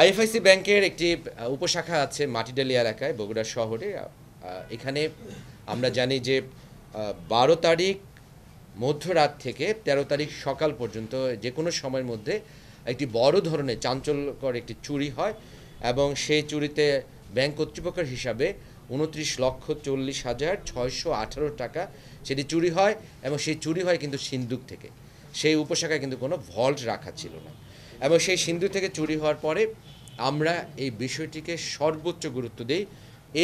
IFIC ব্যাংকের একটি উপশাখা আছে মাটিডালি এলাকায় বগুড়া শহরে এখানে আমরা জানি যে বারো তারিখ মধ্যরাত থেকে ১৩ তারিখ সকাল পর্যন্ত যে কোনো সময়ের মধ্যে একটি বড় ধরনের চাঞ্চল্যকর একটি চুরি হয় এবং সেই চুরিতে ব্যাংক কর্তৃপক্ষের হিসাবে উনত্রিশ লক্ষ চল্লিশ হাজার ছয়শো আঠারো টাকা সেটি চুরি হয় এবং সেই চুরি হয় কিন্তু সিন্দুক থেকে সেই উপশাখায় কিন্তু কোনো ভল্ট রাখা ছিল না এবং সেই সিন্ধু থেকে চুরি হওয়ার পরে আমরা এই বিষয়টিকে সর্বোচ্চ গুরুত্ব দিই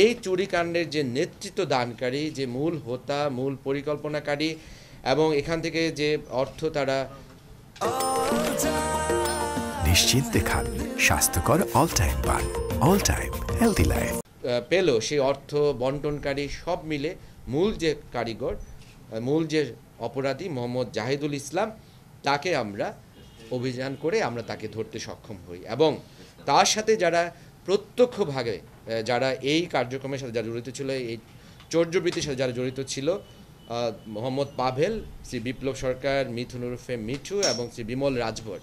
এই চুরিকাণ্ডের যে নেতৃত্ব দানকারী যে মূল হোতা মূল পরিকল্পনাকারী এবং এখান থেকে যে অর্থ তারা নিশ্চিন্তে খান স্বাস্থ্যকর অল টাইম পান অল টাইম হেলদি লাইফ পেল সেই অর্থ বন্টনকারী সব মিলে মূল যে কারিগর মূল যে অপরাধী মোহাম্মদ জাহিদুল ইসলাম তাকে আমরা অভিযান করে আমরা তাকে ধরতে সক্ষম হই এবং তার সাথে যারা প্রত্যক্ষভাবে যারা এই কার্যক্রমের সাথে যারা জড়িত ছিল এই চর্যবৃত্তির সাথে যারা জড়িত ছিল মোহাম্মদ পাভেল শ্রী বিপ্লব সরকার মিথুন উরফে মিঠু এবং শ্রী বিমল রাজভর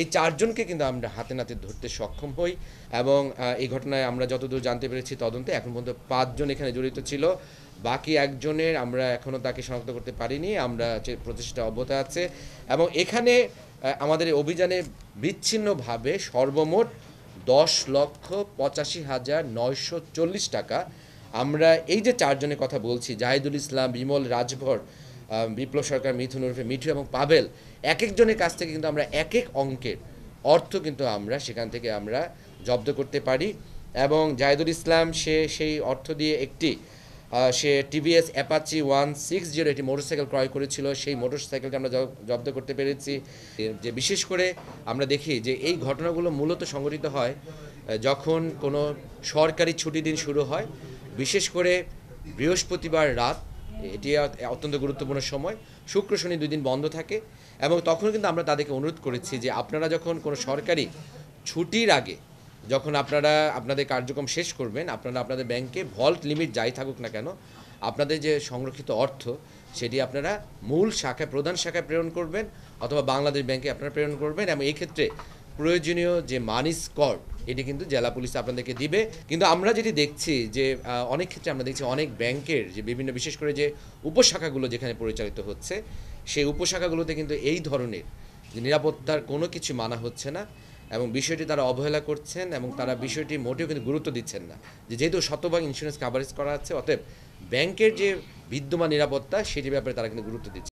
এই চারজনকে কিন্তু আমরা হাতে নাতে ধরতে সক্ষম হই এবং এই ঘটনায় আমরা যতদূর জানতে পেরেছি তদন্তে এখন পর্যন্ত পাঁচজন এখানে জড়িত ছিল বাকি একজনের আমরা এখনও তাকে শনাক্ত করতে পারিনি আমরা প্রচেষ্টা অব্যাহত আছে এবং এখানে আমাদের অভিযানে বিচ্ছিন্নভাবে সর্বমোট দশ লক্ষ পঁচাশি হাজার নয়শো চল্লিশ টাকা আমরা এই যে চারজনের কথা বলছি জাহিদুল ইসলাম বিমল রাজভর বিপ্লব সরকার মিথুন ওরফে মিঠু এবং পাবেল এক একজনের কাছ থেকে কিন্তু আমরা এক এক অঙ্কের অর্থ কিন্তু আমরা সেখান থেকে আমরা জব্দ করতে পারি এবং জায়দুল ইসলাম সে সেই অর্থ দিয়ে একটি সে TVS Apache one six zero একটি মোটরসাইকেল ক্রয় করেছিল সেই মোটরসাইকেলটা আমরা জব্দ করতে পেরেছি যে বিশেষ করে আমরা দেখি যে এই ঘটনাগুলো মূলত সংঘটিত হয় যখন কোনো সরকারি ছুটি দিন শুরু হয় বিশেষ করে বৃহস্পতিবার রাত এটি অত্যন্ত গুরুত্বপূর্ণ সময় শুক্র শনি দুই দিন বন্ধ থাকে এবং তখন কিন্তু আমরা তাদেরকে অনুরোধ করেছি যে আপনারা যখন কোনো সরকারি ছুটির আগে যখন আপনারা আপনাদের কার্যক্রম শেষ করবেন আপনারা আপনাদের ব্যাংকে ভল্ট লিমিট যাই থাকুক না কেন আপনাদের যে সংরক্ষিত অর্থ সেটি আপনারা মূল শাখায় প্রধান শাখায় প্রেরণ করবেন অথবা বাংলাদেশ ব্যাংকে আপনারা প্রেরণ করবেন এবং এই ক্ষেত্রে প্রয়োজনীয় যে মানি স্কট এটি কিন্তু জেলা পুলিশ আপনাদেরকে দিবে কিন্তু আমরা যেটি দেখছি যে অনেক ক্ষেত্রে আমরা দেখছি অনেক ব্যাংকের যে বিভিন্ন বিশেষ করে যে উপশাখাগুলো যেখানে পরিচালিত হচ্ছে সেই উপশাখাগুলোতে কিন্তু এই ধরনের নিরাপত্তার কোনো কিছু মানা হচ্ছে না এবং বিষয়টি তারা অবহেলা করছেন এবং তারা বিষয়টি মোটেও কিন্তু গুরুত্ব দিচ্ছেন না যে যেহেতু শতভাগ ইন্স্যুরেন্স কাভারেজ করা আছে অতএব ব্যাংকের যে বিদ্যমান নিরাপত্তা সেটি ব্যাপারে তারা কিন্তু গুরুত্ব দিচ্ছে